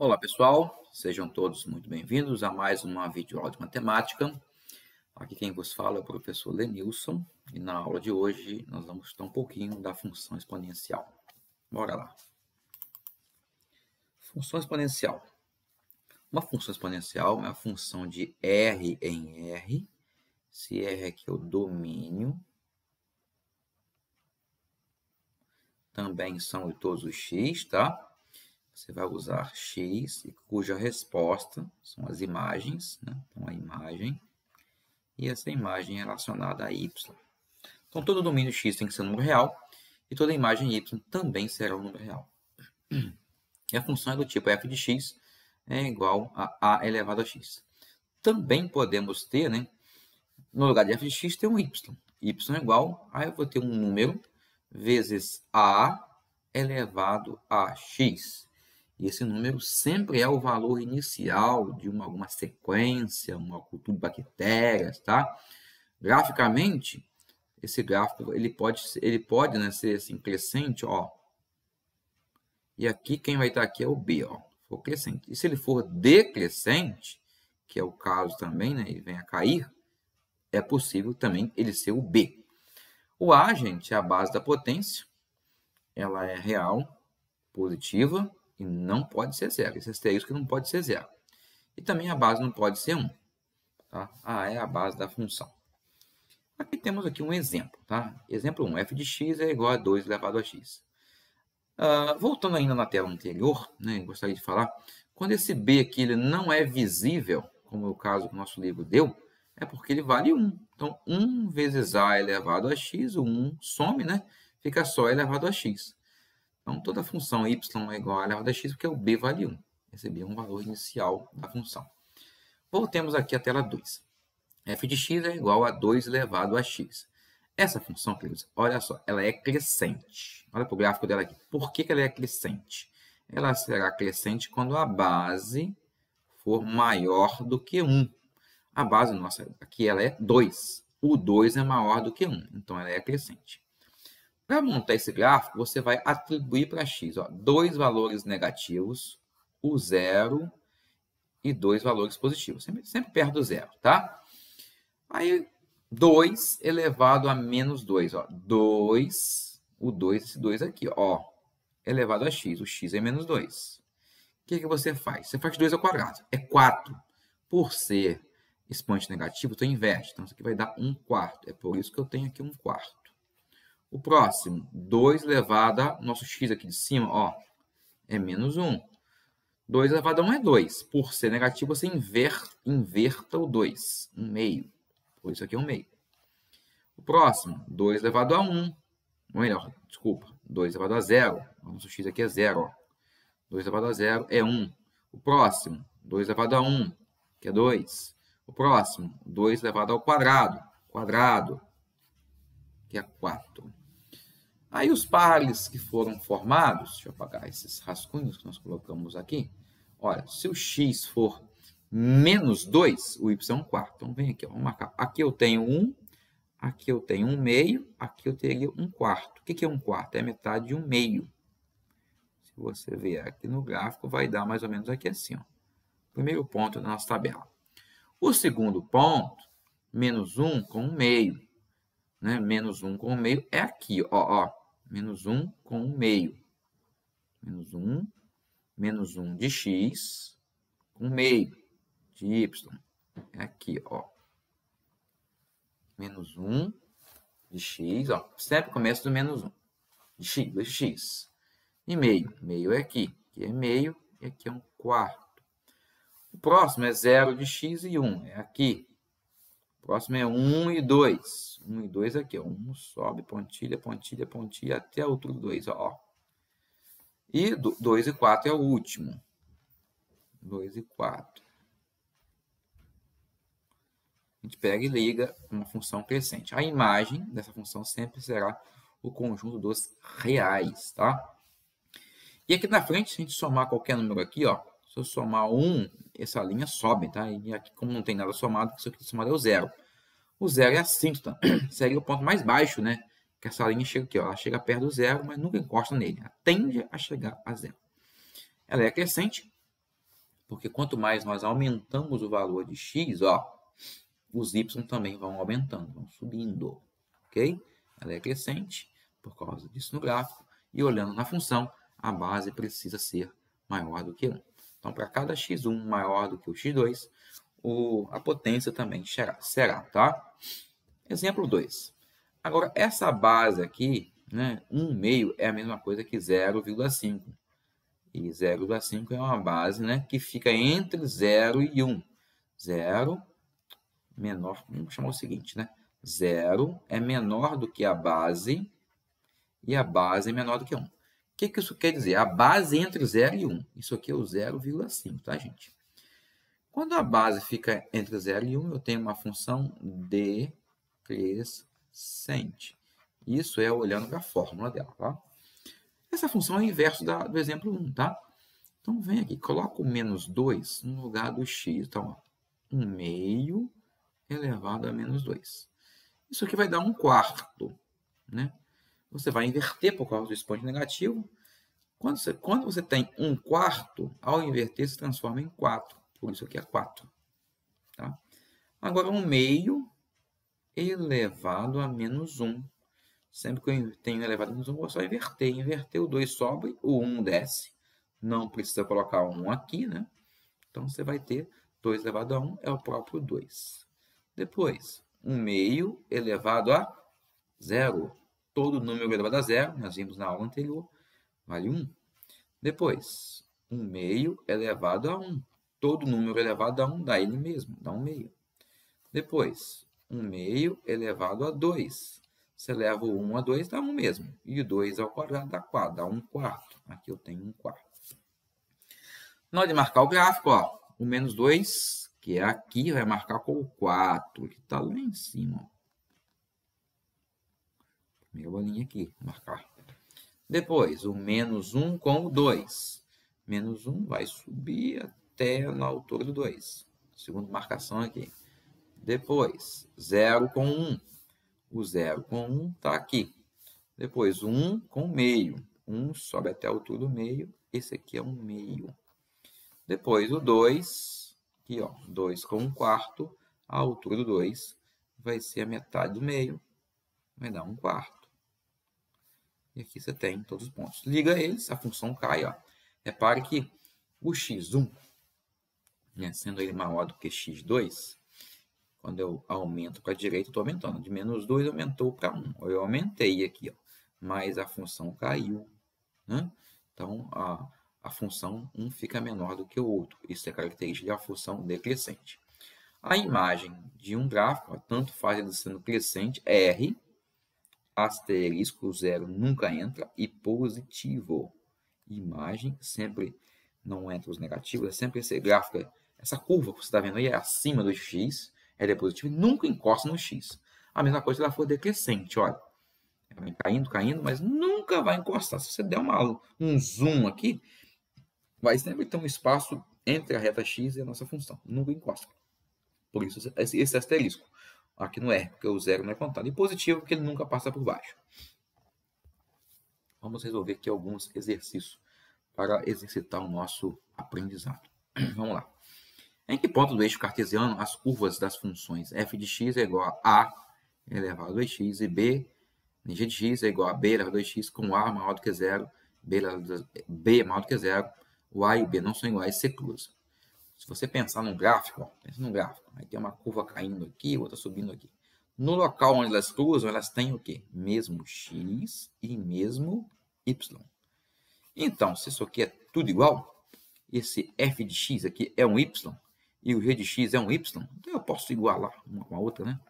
Olá pessoal, sejam todos muito bem-vindos a mais uma videoaula de matemática. Aqui quem vos fala é o professor Lenilson e na aula de hoje nós vamos estudar um pouquinho da função exponencial. Bora lá. Função exponencial. Uma função exponencial é a função de R em R, se R aqui é o domínio, também são todos os x, tá? você vai usar x e cuja resposta são as imagens, né? então a imagem, e essa imagem é relacionada a y. Então todo domínio x tem que ser um número real e toda imagem y também será um número real. E a função é do tipo f de x é igual a a elevado a x. Também podemos ter, né, no lugar de f de x ter um y. y é igual, aí eu vou ter um número vezes a elevado a x. E esse número sempre é o valor inicial de uma, alguma sequência, uma cultura de bactérias, tá? Graficamente, esse gráfico ele pode, ele pode né, ser assim, crescente, ó. E aqui quem vai estar aqui é o B, ó. For crescente. E se ele for decrescente, que é o caso também, né? E vem a cair, é possível também ele ser o B. O A, gente, é a base da potência. Ela é real, positiva. E não pode ser zero. Esse asterisco não pode ser zero. E também a base não pode ser 1. Um, tá? A ah, é a base da função. Aqui temos aqui um exemplo. Tá? Exemplo 1. f de x é igual a 2 elevado a x. Uh, voltando ainda na tela anterior, né, gostaria de falar, quando esse b aqui ele não é visível, como é o caso que o nosso livro deu, é porque ele vale 1. Então, 1 vezes a elevado a x, o 1 some, né? Fica só elevado a x. Então, toda função y é igual a elevado a x, porque o b vale 1. Recebi um valor inicial da função. Voltemos aqui à tela 2. f de x é igual a 2 elevado a x. Essa função, queridos, olha só, ela é crescente. Olha para o gráfico dela aqui. Por que, que ela é crescente? Ela será crescente quando a base for maior do que 1. A base nossa aqui ela é 2. O 2 é maior do que 1, então ela é crescente. Para montar esse gráfico, você vai atribuir para x ó, dois valores negativos, o zero e dois valores positivos. Sempre, sempre perto do zero, tá? Aí, 2 elevado a menos 2, ó. 2, o 2, esse 2 aqui, ó. Elevado a x, o x é menos 2. O que, que você faz? Você faz 2 ao quadrado, é 4. Por ser expoente negativo, eu inverte. Então, isso aqui vai dar 1 um quarto. É por isso que eu tenho aqui 1 um quarto. O próximo, 2 elevado a... Nosso x aqui de cima, ó, é menos 1. 2 elevado a 1 é 2. Por ser negativo, você inver, inverta o 2. 1 meio. Por isso aqui é 1 um meio. O próximo, 2 elevado a 1. Ou melhor, desculpa, 2 elevado a 0. Nosso x aqui é 0. ó. 2 elevado a 0 é 1. O próximo, 2 elevado a 1, que é 2. O próximo, 2 elevado ao quadrado, quadrado, que é 4. Aí os pares que foram formados, deixa eu apagar esses rascunhos que nós colocamos aqui. Olha, se o x for menos 2, o y é um quarto. Então, vem aqui, ó, vamos marcar. Aqui eu tenho 1, um, aqui eu tenho 1 um meio, aqui eu teria 1 um quarto. O que, é 1 um quarto? É metade de 1 um meio. Se você ver aqui no gráfico, vai dar mais ou menos aqui assim. Ó. Primeiro ponto da nossa tabela. O segundo ponto, menos 1 com 1 meio. Né? Menos 1 com 1 meio é aqui, ó. ó menos 1 com 1 meio. Menos 1, menos 1 de x com meio de y. É aqui, ó. Menos 1 de x, ó. Sempre começa do menos 1. De x, de x. E meio. Meio é aqui. Aqui é meio e aqui é um quarto. O próximo é 0 de x e 1. É aqui. Próximo é 1 e 2. 1 e 2 aqui, ó. 1 sobe, pontilha, pontilha, pontilha, até outro 2, ó. E 2 e 4 é o último. 2 e 4. A gente pega e liga uma função crescente. A imagem dessa função sempre será o conjunto dos reais, tá? E aqui na frente, se a gente somar qualquer número aqui, ó, se eu somar 1, essa linha sobe, tá? E aqui, como não tem nada somado, isso aqui somado é o zero. O zero é assinto, tá? Seria o ponto mais baixo, né? Que essa linha chega aqui, ó. Ela chega perto do zero, mas nunca encosta nele. Ela tende a chegar a zero. Ela é crescente, porque quanto mais nós aumentamos o valor de x, ó, os y também vão aumentando, vão subindo, ok? Ela é crescente por causa disso no gráfico. E olhando na função, a base precisa ser maior do que 1. Então, para cada x1 maior do que o x2, o, a potência também será, será, tá? Exemplo 2. Agora, essa base aqui, né, 1 meio é a mesma coisa que 0,5. E 0,5 é uma base né, que fica entre 0 e 1. 0 menor, vamos chamar o seguinte, né? 0 é menor do que a base e a base é menor do que 1 que, que isso quer dizer? A base entre 0 e 1. Isso aqui é o 0,5, tá, gente? Quando a base fica entre 0 e 1, eu tenho uma função decrescente. Isso é olhando para a fórmula dela, tá? Essa função é o inverso da, do exemplo 1, tá? Então, vem aqui, coloca o menos 2 no lugar do x. Então, ó, 1 meio elevado a menos 2. Isso aqui vai dar 1 quarto, né? você vai inverter por causa do expoente negativo. Quando você, quando você tem um quarto, ao inverter, se transforma em 4. Por isso aqui é 4. Tá? Agora, um meio elevado a menos 1. Sempre que eu tenho elevado a menos 1, vou só inverter. Inverter, o 2 sobe, o 1 desce. Não precisa colocar 1 aqui, né? Então, você vai ter 2 elevado a 1 é o próprio 2. Depois, 1 meio elevado a 0 todo número elevado a zero, nós vimos na aula anterior, vale 1. Depois, 1 meio elevado a 1. Todo número elevado a 1 dá ele mesmo, dá 1 meio. Depois, 1 meio elevado a 2. Você leva o 1 a 2, dá 1 mesmo. E o 2 ao quadrado dá 4, dá 1 quarto. Aqui eu tenho 1 quarto. Na hora de marcar o gráfico, ó, o menos 2, que é aqui, vai marcar com o 4, que está lá em cima. Ó. Minha bolinha aqui, marcar. Depois, o menos 1 com o 2. Menos 1 vai subir até na altura do 2. Segunda marcação aqui. Depois, 0 com 1. O 0 com 1 está aqui. Depois, 1 com meio. 1 sobe até a altura do meio. Esse aqui é um meio. Depois, o 2. Aqui, ó. 2 com 1 um quarto. A altura do 2 vai ser a metade do meio. Vai dar 1 um quarto. E aqui você tem todos os pontos. Liga eles, a função cai. Ó. Repare que o x1, né, sendo ele maior do que x2, quando eu aumento para a direita, estou aumentando. De menos 2 aumentou para 1. Eu aumentei aqui, ó, mas a função caiu. Né? Então, a, a função um fica menor do que o outro. Isso é característica da função decrescente. A imagem de um gráfico, ó, tanto faz ele sendo crescente, R, asterisco zero nunca entra e positivo. Imagem sempre não entra os negativos, é sempre esse gráfico. Essa curva que você está vendo aí é acima do x, ela é positiva e nunca encosta no x. A mesma coisa se ela for decrescente, olha. Ela vem caindo, caindo, mas nunca vai encostar. Se você der uma, um zoom aqui, vai sempre ter um espaço entre a reta x e a nossa função. Nunca encosta. Por isso, esse asterisco. Aqui não é, porque o zero não é contado. E positivo, porque ele nunca passa por baixo. Vamos resolver aqui alguns exercícios para exercitar o nosso aprendizado. Vamos lá. Em que ponto do eixo cartesiano as curvas das funções f de x é igual a a elevado a 2x e b né, g de x é igual a b elevado a 2x com a maior do que zero, b, elevado, b maior do que zero, o a e o b não são iguais, se cruzam. Se você pensar num gráfico, ó, pensa num gráfico, aí tem uma curva caindo aqui, outra subindo aqui. No local onde elas cruzam, elas têm o quê? Mesmo x e mesmo y. Então, se isso aqui é tudo igual, esse f de x aqui é um y e o g de x é um y, então eu posso igualar uma com a outra, né?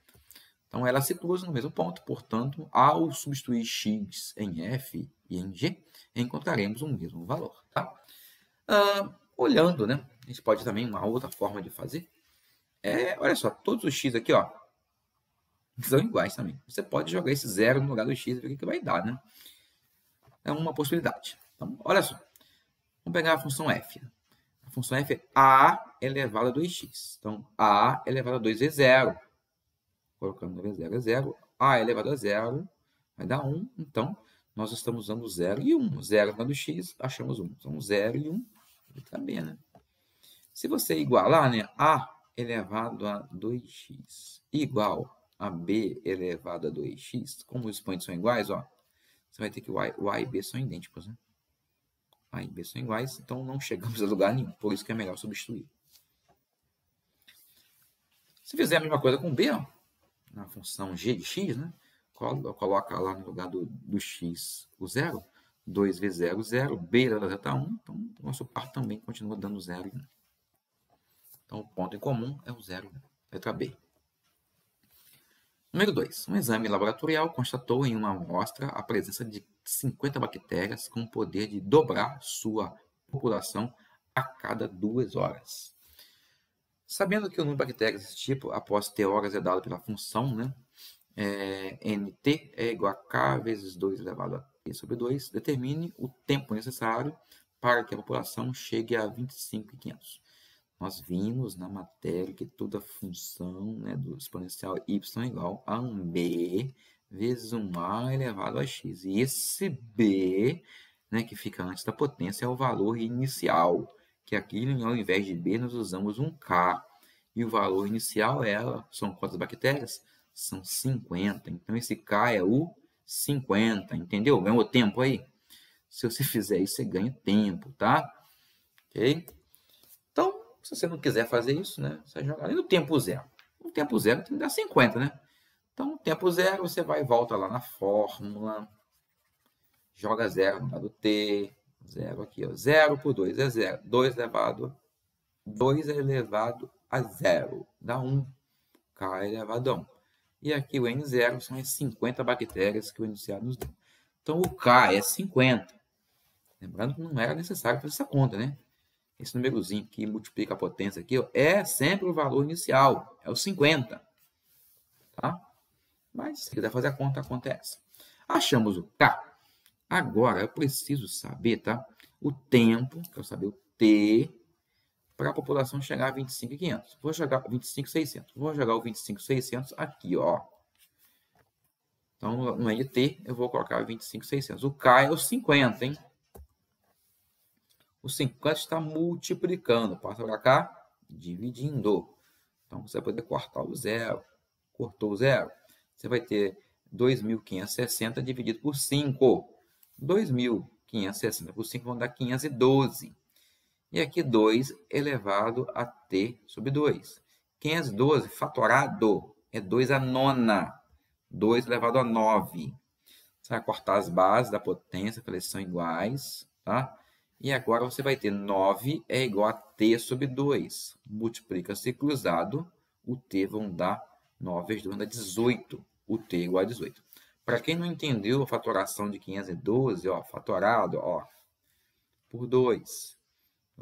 Então, elas se cruzam no mesmo ponto, portanto, ao substituir x em f e em g, encontraremos o mesmo valor, tá? Ah, olhando, né? A gente pode também, uma outra forma de fazer. É, olha só, todos os x aqui, ó, são iguais também. Você pode jogar esse zero no lugar do x e ver o que vai dar, né? É uma possibilidade. Então, olha só. Vamos pegar a função f. A função f é a elevado a 2x. Então, a elevado a 2 é zero. Colocando v0 é, é zero. a elevado a zero vai dar 1. Então, nós estamos usando 0 e 1. 0 no lugar x, achamos 1. Então, 0 e 1 multiplica B, né? Se você igualar, né? A elevado a 2x igual a b elevado a 2x, como os expoentes são iguais, ó, você vai ter que o a, o a e b são idênticos, né? A e b são iguais, então não chegamos a lugar nenhum, por isso que é melhor substituir. Se fizer a mesma coisa com b, ó, na função g de x, né? Coloca lá no lugar do, do x o zero, 2 vezes 0, 0, beira da zeta 1, então nosso par também continua dando 0 né? Então, o ponto em comum é o 0, letra B. Número 2. Um exame laboratorial constatou em uma amostra a presença de 50 bactérias com o poder de dobrar sua população a cada duas horas. Sabendo que o número de bactérias desse tipo, após t horas, é dado pela função, né? É, nt é igual a k vezes 2 elevado a P sobre 2, determine o tempo necessário para que a população chegue a 25,500. Nós vimos na matéria que toda função né, do exponencial y é igual a um b vezes um a elevado a x. E esse b, né, que fica antes da potência, é o valor inicial. Que aqui, ao invés de b, nós usamos um k. E o valor inicial é, são quantas bactérias? São 50. Então, esse k é o 50, entendeu? Ganhou tempo aí? Se você fizer isso, você ganha tempo, tá? Ok? Então, se você não quiser fazer isso, né? Você joga ali no tempo zero. No tempo zero tem que dar 50, né? Então, no tempo zero, você vai e volta lá na fórmula. Joga zero no lado T. Zero aqui, ó. Zero por 2 é zero. 2 elevado. 2 elevado a zero. Dá 1. Um. K elevado a 1. Um. E aqui o N0 são as 50 bactérias que o enunciado nos deu. Então o K é 50. Lembrando que não era necessário fazer essa conta, né? Esse númerozinho que multiplica a potência aqui ó, é sempre o valor inicial, é o 50. Tá? Mas se quiser fazer a conta, acontece é Achamos o K. Agora eu preciso saber, tá? O tempo, quero saber o T para a população chegar a 25,500. Vou jogar 25,600. Vou jogar o 25,600 aqui, ó. Então, no NT, eu vou colocar 25,600. O K é o 50, hein? O 50 está multiplicando. Passa para cá, dividindo. Então, você vai poder cortar o zero. Cortou o zero. Você vai ter 2.560 dividido por 5. 2.560 por 5 vão dar 512. E aqui 2 elevado a t sobre 2. 512 fatorado é 2 a nona. 2 elevado a 9. Você vai cortar as bases da potência, porque elas são iguais. Tá? E agora você vai ter 9 é igual a t sobre 2. Multiplica-se cruzado, o t vão dar 9 vezes 2, dá 18. O t é igual a 18. Para quem não entendeu a fatoração de 512, ó, fatorado, ó, por 2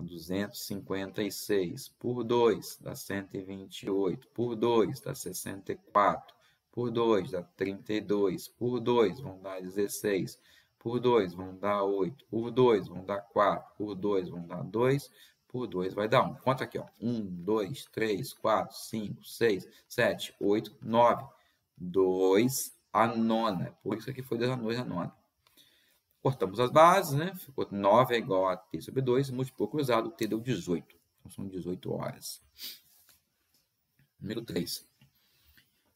256 por 2 dá 128, por 2 dá 64, por 2 dá 32, por 2 vão dar 16, por 2 vão dar 8, por 2 vão dar 4, por 2 vão dar 2, por 2 vai dar 1. Conta aqui, ó. 1, 2, 3, 4, 5, 6, 7, 8, 9. 2 a nona. Por isso aqui foi 2 a 2 a nona. Cortamos as bases, né? Ficou 9 é igual a t sobre 2, multiplicou cruzado, t deu 18. Então são 18 horas. Número 3.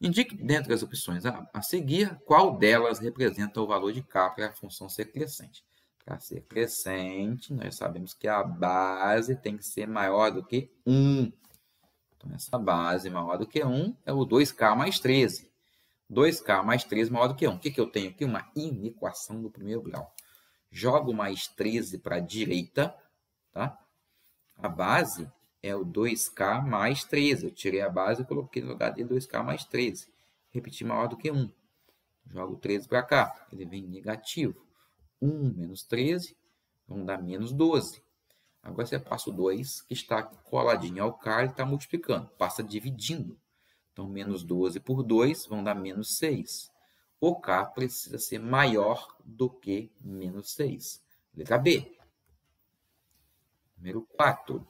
Indique dentro das opções a, a seguir qual delas representa o valor de k para a função ser crescente. Para ser crescente, nós sabemos que a base tem que ser maior do que 1. Então, essa base maior do que 1 é o 2k mais 13. 2k mais 13 maior do que 1. O que, que eu tenho aqui? Uma inequação do primeiro grau. Jogo mais 13 para a direita, tá? A base é o 2K mais 13. Eu tirei a base e coloquei no lugar de 2K mais 13. Repetir maior do que 1. Jogo 13 para cá. Ele vem negativo. 1 menos 13 vão dar menos 12. Agora você passa o 2, que está coladinho ao K, e está multiplicando. Passa dividindo. Então, menos 12 por 2 vão dar menos 6 o K precisa ser maior do que menos 6. Letra B. Número 4.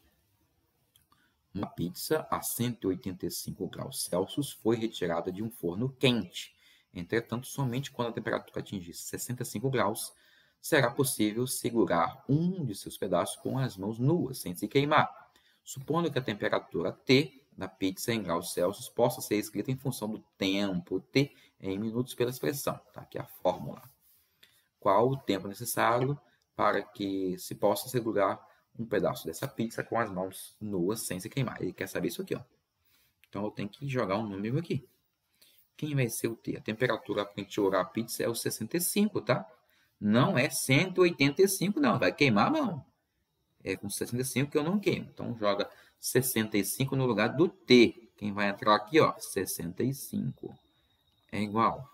Uma pizza a 185 graus Celsius foi retirada de um forno quente. Entretanto, somente quando a temperatura atingir 65 graus, será possível segurar um de seus pedaços com as mãos nuas, sem se queimar. Supondo que a temperatura T da pizza em graus Celsius possa ser escrita em função do tempo, T em minutos pela expressão, tá? aqui é a fórmula. Qual o tempo necessário para que se possa segurar um pedaço dessa pizza com as mãos nuas sem se queimar? Ele quer saber isso aqui, ó. Então eu tenho que jogar um número aqui. Quem vai ser o T? A temperatura para a gente orar a pizza é o 65, tá? Não é 185, não. Vai queimar a mão é, com 65 que eu não queimo. Então, joga 65 no lugar do T. Quem vai entrar aqui, ó, 65 é igual a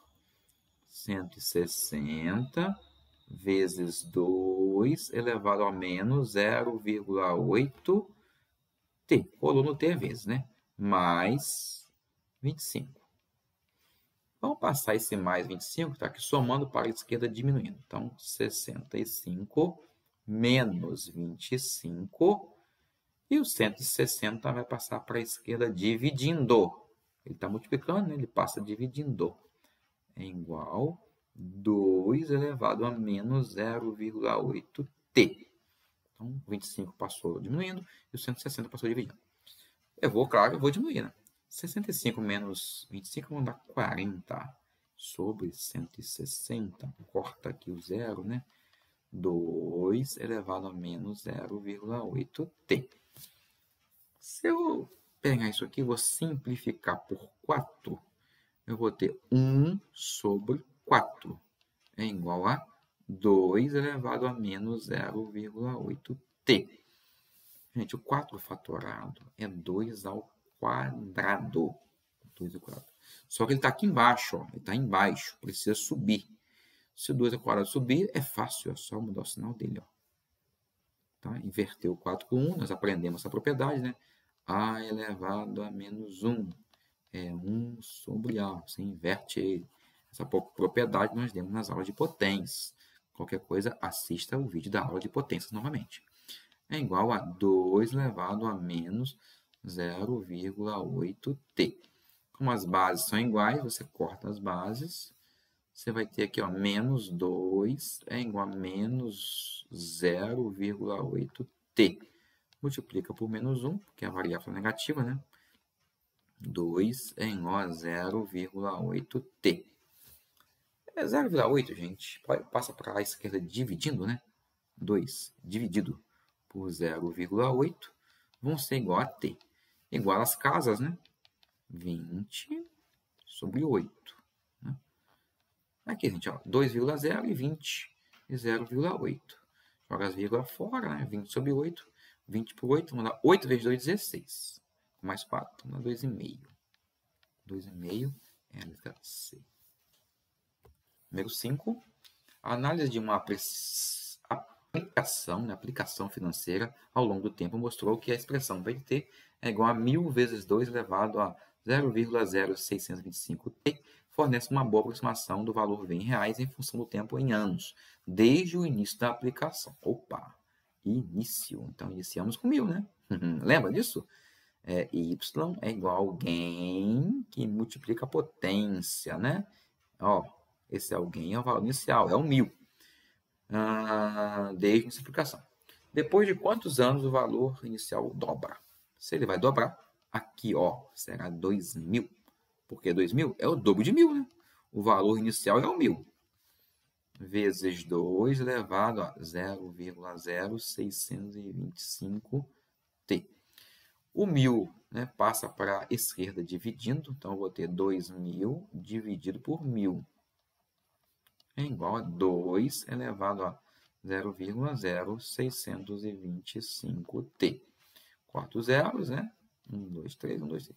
160 vezes 2 elevado a menos 0,8 T. Coluna T é vezes, né? Mais 25. Vamos passar esse mais 25, tá? Que somando para a esquerda diminuindo. Então, 65 menos 25. E o 160 vai passar para a esquerda dividindo. Ele está multiplicando, né? ele passa dividindo. É igual 2 elevado a menos 0,8t. Então, 25 passou diminuindo e o 160 passou dividindo. Eu vou, claro, eu vou diminuir, né? 65 menos 25 vão dar 40 sobre 160. Corta aqui o zero, né? 2 elevado a menos 0,8t. Se eu pegar isso aqui, vou simplificar por 4, eu vou ter 1 sobre 4 é igual a 2 elevado a menos 0,8t. Gente, o 4 fatorado é 2 ao quadrado. 2 ao quadrado. Só que ele está aqui embaixo, ó, ele está embaixo, precisa subir. Se o 2 ao é quadrado subir, é fácil, é só mudar o sinal dele. Ó. Tá? Inverteu o 4 com 1, nós aprendemos essa propriedade, né? A elevado a menos 1 é 1 sobre A. Você inverte ele. Essa propriedade nós demos nas aulas de potência. Qualquer coisa, assista o vídeo da aula de potências novamente. É igual a 2 elevado a menos 0,8t. Como as bases são iguais, você corta as bases você vai ter aqui, ó, menos 2 é igual a menos 0,8t. Multiplica por menos 1, porque a variável é negativa, né? 2 é igual a 0,8t. É 0,8, gente. Passa para a esquerda dividindo, né? 2 dividido por 0,8 vão ser igual a t. Igual às casas, né? 20 sobre 8 Aqui, gente, 2,0 e 20 e 0,8. Joga as vírgulas fora, né? 20 sobre 8. 20 por 8, vamos dar 8 vezes 2, 16. Mais 4, vamos dar 2,5. 2,5 é a letra C. Número 5. A análise de uma aplicação, né, aplicação financeira ao longo do tempo mostrou que a expressão PDT é igual a 1.000 vezes 2 elevado a 0,0625t fornece uma boa aproximação do valor V em reais em função do tempo em anos, desde o início da aplicação. Opa! Início. Então, iniciamos com mil, né? Lembra disso? É, y é igual a alguém que multiplica a potência, né? Ó, esse alguém é o valor inicial, é o mil. Ah, desde a aplicação. Depois de quantos anos o valor inicial dobra? Se ele vai dobrar, aqui, ó, será dois mil porque 2 mil é o dobro de mil, né? O valor inicial é o mil. Vezes 2 elevado a 0,0625t. O mil né, passa para a esquerda dividindo, então eu vou ter 2.000 dividido por 1.000. É igual a 2 elevado a 0,0625t. Quatro zeros, né? 1, 2, 3, 1, 2, 3.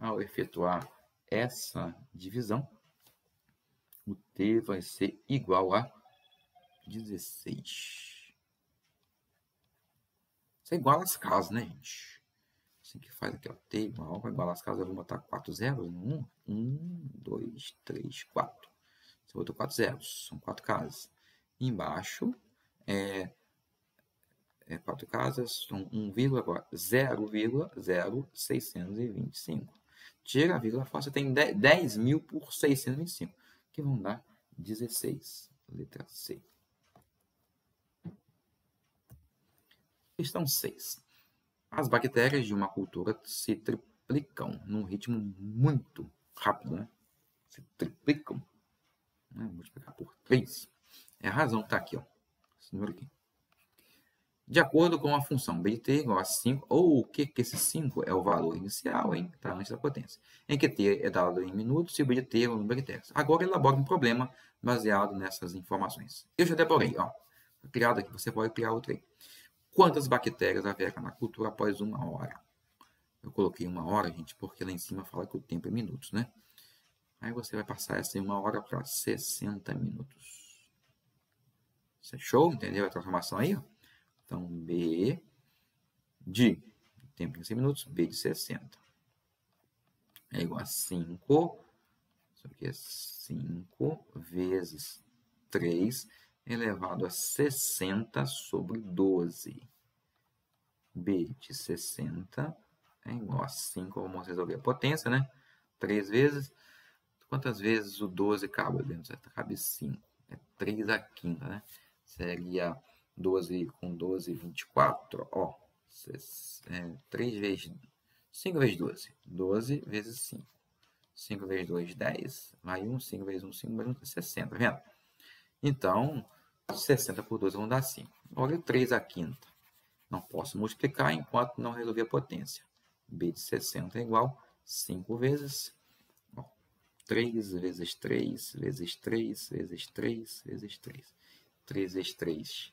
Ao efetuar essa divisão, o T vai ser igual a 16. Isso é igual às casas, né, gente? Assim que faz aqui, ó, T igual, igual às casas, eu vou botar 4 zeros 1, 2, 3, 4. Você botou 4 zeros, são 4 casas. embaixo, é, é 4 casas, são 1, 0,0625. Chega a vírgula fácil, tem 10, 10 por 625, que vão dar 16. Letra C. Questão 6. As bactérias de uma cultura se triplicam num ritmo muito rápido, né? Se triplicam. Né? Multiplicar por 3. É a razão que está aqui, ó. Esse número aqui de acordo com a função BT igual a 5, ou o que que esse 5 é o valor inicial, hein, que está antes da potência, em que T é dado em minutos e o BT é o número bactérias. Agora elabora um problema baseado nessas informações. Eu já deporei, ó, tá criado aqui, você pode criar outro aí. Quantas bactérias haverá na cultura após uma hora? Eu coloquei uma hora, gente, porque lá em cima fala que o tempo é minutos, né? Aí você vai passar essa em uma hora para 60 minutos. Você Entendeu a transformação aí? Ó? Então, B de tempo em 100 minutos, B de 60. É igual a 5. Isso aqui é 5 vezes 3 elevado a 60 sobre 12. B de 60 é igual a 5, vamos resolver a potência, né? 3 vezes. Quantas vezes o 12 cabe dentro? Cabe 5. É 3 a quinta, né? Seria 12 com 12, 24. Ó, 3 é, vezes 5 vezes 12, 12 vezes 5. 5 vezes 2, 10. Mais 1, 5 vezes 1, 5 mais 1, 60. Tá vendo? Então, 60 por 12 vão dar 5. Olha o 3 à quinta. Não posso multiplicar enquanto não resolver a potência. B de 60 é igual a 5 vezes. Ó, 3 vezes 3, vezes 3, vezes 3, vezes 3. 3 vezes 3,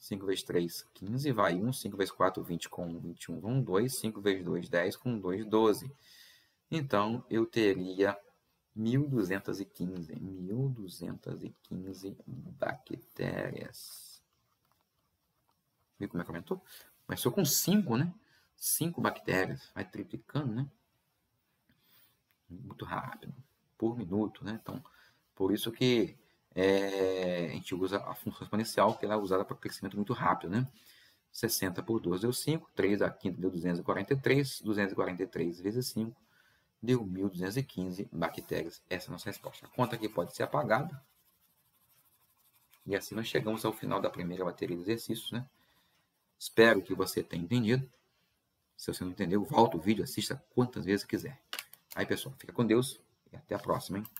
5 vezes 3, 15, vai 1. 5 vezes 4, 20 com 21, vão 2. 5 vezes 2, 10 com 2, 12. Então, eu teria 1215, 1215 bactérias. Viu como é que aumentou? Começou com 5, né? 5 bactérias, vai triplicando, né? Muito rápido, por minuto, né? Então, por isso que é, a gente usa a função exponencial, que ela é usada para crescimento muito rápido, né? 60 por 2 deu 5, 3 a quinta deu 243, 243 vezes 5 deu 1.215 bactérias. Essa é a nossa resposta. A conta aqui pode ser apagada. E assim nós chegamos ao final da primeira bateria de exercícios, né? Espero que você tenha entendido. Se você não entendeu, volta o vídeo, assista quantas vezes quiser. Aí, pessoal, fica com Deus e até a próxima, hein?